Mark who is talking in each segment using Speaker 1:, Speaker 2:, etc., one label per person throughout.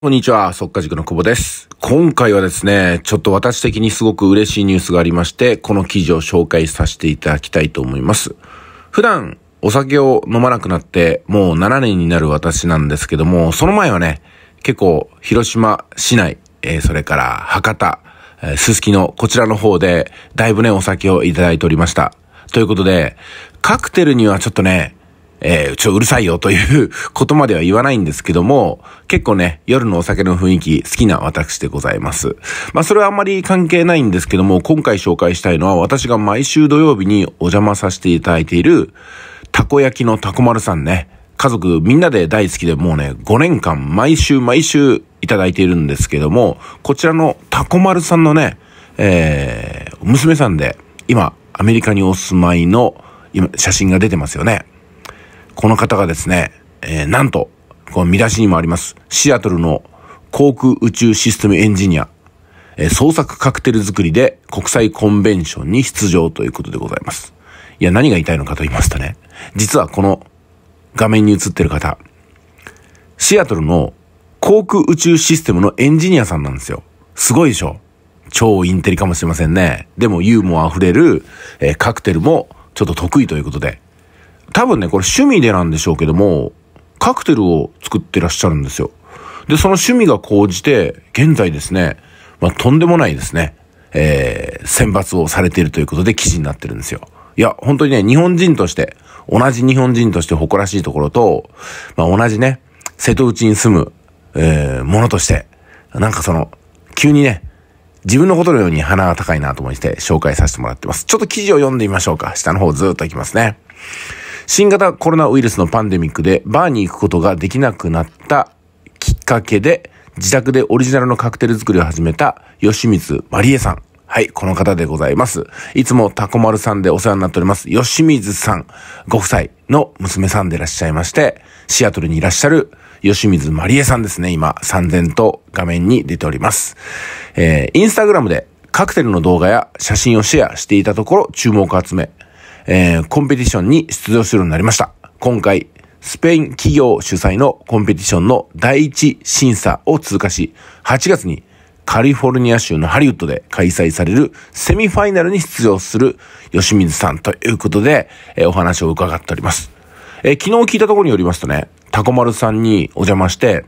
Speaker 1: こんにちは、速稼塾の久保です。今回はですね、ちょっと私的にすごく嬉しいニュースがありまして、この記事を紹介させていただきたいと思います。普段、お酒を飲まなくなって、もう7年になる私なんですけども、その前はね、結構、広島市内、えー、それから博多、えー、すすきの、こちらの方で、だいぶね、お酒をいただいておりました。ということで、カクテルにはちょっとね、えー、ちょ、うるさいよということまでは言わないんですけども、結構ね、夜のお酒の雰囲気好きな私でございます。まあ、それはあんまり関係ないんですけども、今回紹介したいのは私が毎週土曜日にお邪魔させていただいている、たこ焼きのたこ丸さんね。家族みんなで大好きでもうね、5年間毎週毎週いただいているんですけども、こちらのたこ丸さんのね、えー、娘さんで、今、アメリカにお住まいの、今、写真が出てますよね。この方がですね、えー、なんと、この見出しにもあります、シアトルの航空宇宙システムエンジニア、えー、創作カクテル作りで国際コンベンションに出場ということでございます。いや、何が言いたいのかと言いますとね、実はこの画面に映ってる方、シアトルの航空宇宙システムのエンジニアさんなんですよ。すごいでしょ超インテリかもしれませんね。でもユーモア溢れる、えー、カクテルもちょっと得意ということで、多分ね、これ趣味でなんでしょうけども、カクテルを作ってらっしゃるんですよ。で、その趣味が高じて、現在ですね、まあ、とんでもないですね、えー、選抜をされているということで記事になってるんですよ。いや、本当にね、日本人として、同じ日本人として誇らしいところと、まあ、同じね、瀬戸内に住む、えー、ものとして、なんかその、急にね、自分のことのように鼻が高いなと思って紹介させてもらってます。ちょっと記事を読んでみましょうか。下の方ずっと行きますね。新型コロナウイルスのパンデミックでバーに行くことができなくなったきっかけで、自宅でオリジナルのカクテル作りを始めた吉光まりえさん。はい、この方でございます。いつもタコ丸さんでお世話になっております、吉水さん、ご夫妻の娘さんでいらっしゃいまして、シアトルにいらっしゃる吉水まりえさんですね、今、三千と画面に出ております。えー、インスタグラムでカクテルの動画や写真をシェアしていたところ注目を集め、えー、コンペティションに出場するようになりました。今回、スペイン企業主催のコンペティションの第一審査を通過し、8月にカリフォルニア州のハリウッドで開催されるセミファイナルに出場する吉水さんということで、えー、お話を伺っております。えー、昨日聞いたところによりますとね、タコマルさんにお邪魔して、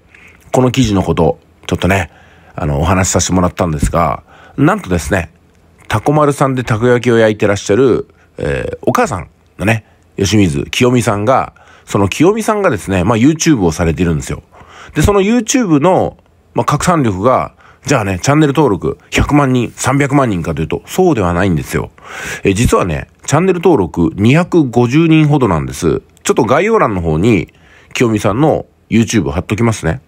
Speaker 1: この記事のこと、ちょっとね、あの、お話しさせてもらったんですが、なんとですね、タコマルさんでたこ焼きを焼いてらっしゃるえー、お母さんのね、吉水清美さんが、その清美さんがですね、まあ YouTube をされてるんですよ。で、その YouTube の、まあ、拡散力が、じゃあね、チャンネル登録100万人、300万人かというと、そうではないんですよ。え実はね、チャンネル登録250人ほどなんです。ちょっと概要欄の方に、清美さんの YouTube 貼っときますね。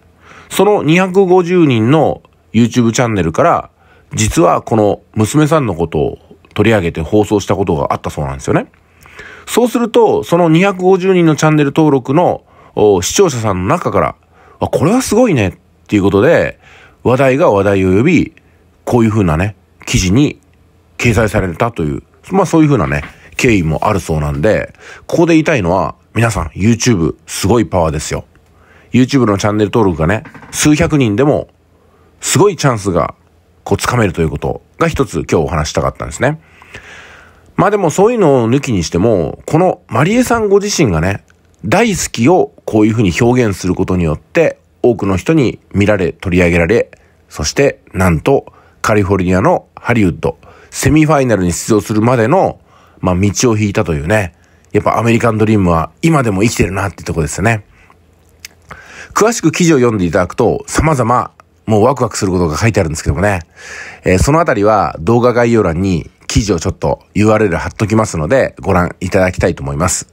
Speaker 1: その250人の YouTube チャンネルから、実はこの娘さんのことを取り上げて放送したことがあったそうなんですよね。そうすると、その250人のチャンネル登録の視聴者さんの中から、あ、これはすごいねっていうことで、話題が話題を呼び、こういうふうなね、記事に掲載されたという、まあそういうふうなね、経緯もあるそうなんで、ここで言いたいのは、皆さん YouTube すごいパワーですよ。YouTube のチャンネル登録がね、数百人でもすごいチャンスがこうつかめるということが一つ今日お話したかったんですね。まあでもそういうのを抜きにしても、このまりえさんご自身がね、大好きをこういうふうに表現することによって多くの人に見られ、取り上げられ、そしてなんとカリフォルニアのハリウッドセミファイナルに出場するまでの、まあ道を引いたというね、やっぱアメリカンドリームは今でも生きてるなってとこですよね。詳しく記事を読んでいただくと様々もうワクワクすることが書いてあるんですけどもね。えー、そのあたりは動画概要欄に記事をちょっと URL 貼っときますので、ご覧いただきたいと思います。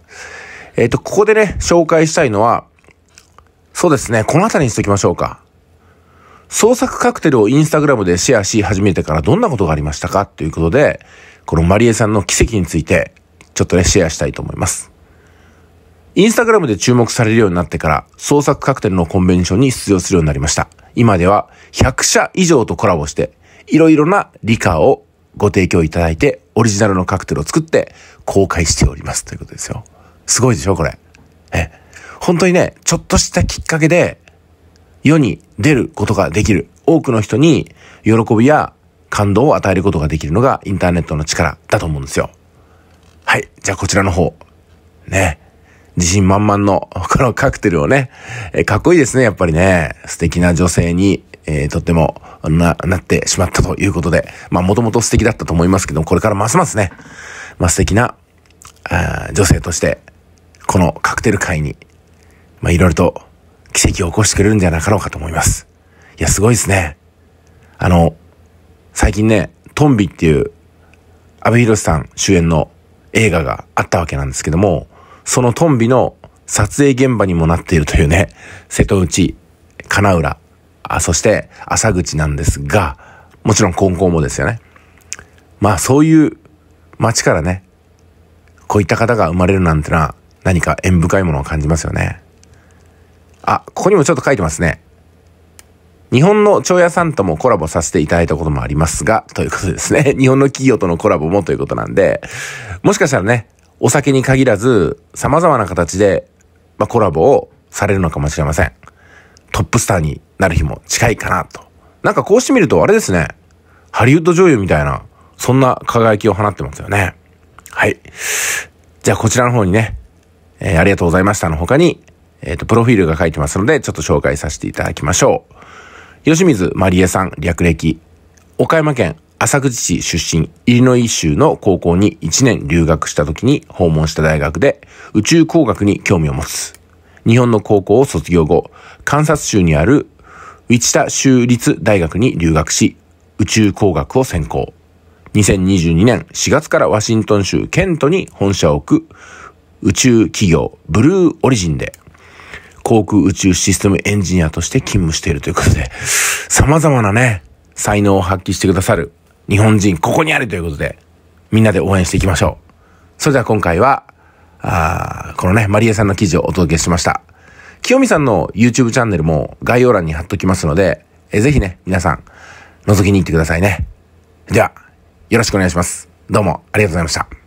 Speaker 1: えっ、ー、と、ここでね、紹介したいのは、そうですね、このあたりにしときましょうか。創作カクテルをインスタグラムでシェアし始めてからどんなことがありましたかということで、このまりえさんの奇跡について、ちょっとね、シェアしたいと思います。インスタグラムで注目されるようになってから、創作カクテルのコンベンションに出場するようになりました。今では100社以上とコラボして、いろいろなリカをご提供いただいて、オリジナルのカクテルを作って公開しておりますということですよ。すごいでしょこれ。え、本当にね、ちょっとしたきっかけで、世に出ることができる。多くの人に喜びや感動を与えることができるのがインターネットの力だと思うんですよ。はい。じゃあこちらの方。ね。自信満々の このカクテルをね、えー、かっこいいですね、やっぱりね。素敵な女性に、えー、とってもな、なってしまったということで、まあもともと素敵だったと思いますけども、これからますますね、まあ素敵な、あ女性として、このカクテル会に、まあいろいろと奇跡を起こしてくれるんじゃなかろうかと思います。いや、すごいですね。あの、最近ね、トンビっていう、安部寛さん主演の映画があったわけなんですけども、そのトンビの撮影現場にもなっているというね、瀬戸内、金浦、あそして浅口なんですが、もちろん金後もですよね。まあそういう街からね、こういった方が生まれるなんてのは何か縁深いものを感じますよね。あ、ここにもちょっと書いてますね。日本の町屋さんともコラボさせていただいたこともありますが、ということですね。日本の企業とのコラボもということなんで、もしかしたらね、お酒に限らず、様々な形で、まあ、コラボをされるのかもしれません。トップスターになる日も近いかなと。なんかこうしてみるとあれですね。ハリウッド女優みたいな、そんな輝きを放ってますよね。はい。じゃあこちらの方にね、えー、ありがとうございましたの他に、えっ、ー、と、プロフィールが書いてますので、ちょっと紹介させていただきましょう。吉水まりえさん、略歴。岡山県浅口市出身、イリノイ州の高校に1年留学した時に訪問した大学で宇宙工学に興味を持つ。日本の高校を卒業後、カンサス州にあるウィチタ州立大学に留学し、宇宙工学を専攻。2022年4月からワシントン州ケントに本社を置く宇宙企業ブルーオリジンで航空宇宙システムエンジニアとして勤務しているということで、様々なね、才能を発揮してくださる日本人、ここにあるということで、みんなで応援していきましょう。それでは今回は、あこのね、マリエさんの記事をお届けしました。清美さんの YouTube チャンネルも概要欄に貼っときますので、えぜひね、皆さん、覗きに行ってくださいね。では、よろしくお願いします。どうもありがとうございました。